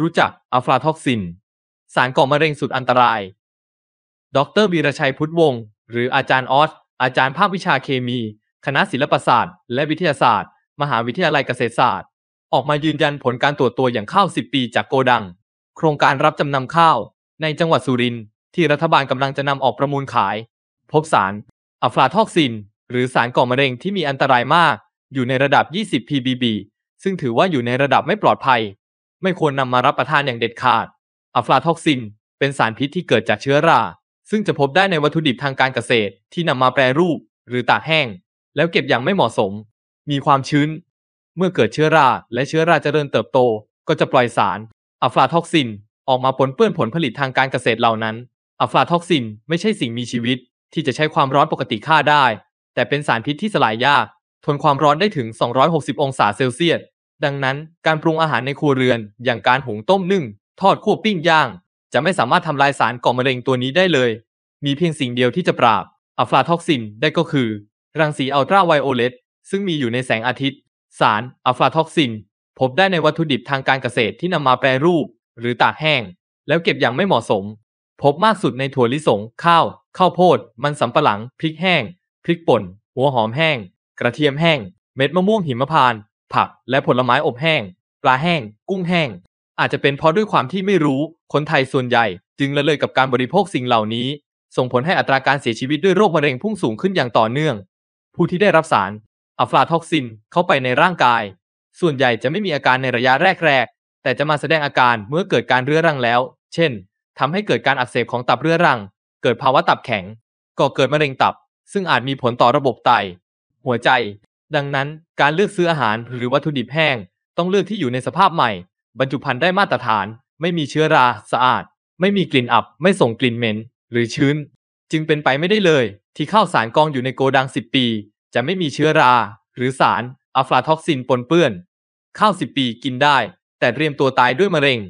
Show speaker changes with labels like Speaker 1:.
Speaker 1: รู้จักอัลาท็อกซิน สารก่อมะเร็งสุดอันตราย ดรวีรชัยพุทธวงศ์หรืออาจารย์ออสอาจารย์ภาควิชาเคมี คณะศิลปศาสตร์ และวิทยาศาสตร์ มหาวิทยาลัยเกษตรศาสตร์ ออกมายืนยันผลการตรวจตัวอย่างข้าว 10 ปีจากโกดัง โครงการรับจำนำข้าว ในจังหวัดสุรินทร์ที่รัฐบาลกำลังจะนำออกประมูลขายพบสารอัลาท็อกซิน หรือสารก่อมะเร็งที่มีอันตรายมากอยู่ในระดับ 20 ppb ซึ่งถือว่าอยู่ในระดับไม่ปลอดภัยไม่ควรนำมารับประทานอย่างเด็ดขาดอัฟลาทอกซิน เป็นสารพิษที่เกิดจากเชื้อรา ซึ่งจะพบได้ในวัตถุดิบทางการเกษตรที่นำมาแปรรูป หรือตากแห้ง แล้วเก็บอย่างไม่เหมาะสม มีความชื้น เมื่อเกิดเชื้อราและเชื้อราจเจริญเติบโต ก็จะปล่อยสารอัฟลาทอกซินออกมาปนเปื้อนผลผลิตทางการเกษตรเหล่านั้นอัฟลาทอกซินไม่ใช่สิ่งมีชีวิต ที่จะใช้ความร้อนปกติฆ่าได้ แต่เป็นสารพิษที่สลายยากทนความร้อนได้ถึง 260 องศาเซลเซียสดังนั้นการปรุงอาหารในครัวเรือนอย่างการหุงต้มนึ่ง ทอดคั่วปิ้งย่าง จะไม่สามารถทำลายสารก่อมะเร็งตัวนี้ได้เลย มีเพียงสิ่งเดียวที่จะปราบอัฟลาท็อกซินได้ก็คือ รังสีอัลตราไวโอเลตซึ่งมีอยู่ในแสงอาทิตย์ สารอัฟลาท็อกซิน พบได้ในวัตถุดิบทางการเกษตรที่นำมาแปรรูป หรือตากแห้ง แล้วเก็บอย่างไม่เหมาะสม พบมากสุดในถั่วลิสงข้าวข้าวโพด มันสำปะหลังพริกแห้งพริกป่น หัวหอมแห้ง กระเทียมแห้งเม็ดมะม่วงหิมพานต์ผักและผลไม้อบแห้ง ปลาแห้ง กุ้งแห้ง อาจจะเป็นเพราะด้วยความที่ไม่รู้คนไทยส่วนใหญ่จึงละเลยกับการบริโภคสิ่งเหล่านี้ ส่งผลให้อัตราการเสียชีวิตด้วยโรคมะเร็งพุ่งสูงขึ้นอย่างต่อเนื่อง ผู้ที่ได้รับสารอัฟลาท็อกซินเข้าไปในร่างกาย ส่วนใหญ่จะไม่มีอาการในระยะแรกๆแต่จะมาแสดงอาการเมื่อเกิดการเรื้อรังแล้ว เช่น ทำให้เกิดการอักเสบของตับเรื้อรังเกิดภาวะตับแข็งก่อเกิดมะเร็งตับ ซึ่งอาจมีผลต่อระบบไตหัวใจดังนั้นการเลือกซื้ออาหารหรือวัตถุดิบแห้ง ต้องเลือกที่อยู่ในสภาพใหม่ บรรจุภัณฑ์ได้มาตรฐานไม่มีเชื้อราสะอาด ไม่มีกลิ่นอับ ไม่ส่งกลิ่นเหม็นหรือชื้น จึงเป็นไปไม่ได้เลยที่ข้าวสารกองอยู่ในโกดัง 10 ปี จะไม่มีเชื้อรา หรือสารอะฟลาท็อกซินปนเปื้อนข้าว10 ปีกินได้ แต่เตรียมตัวตายด้วยมะเร็ง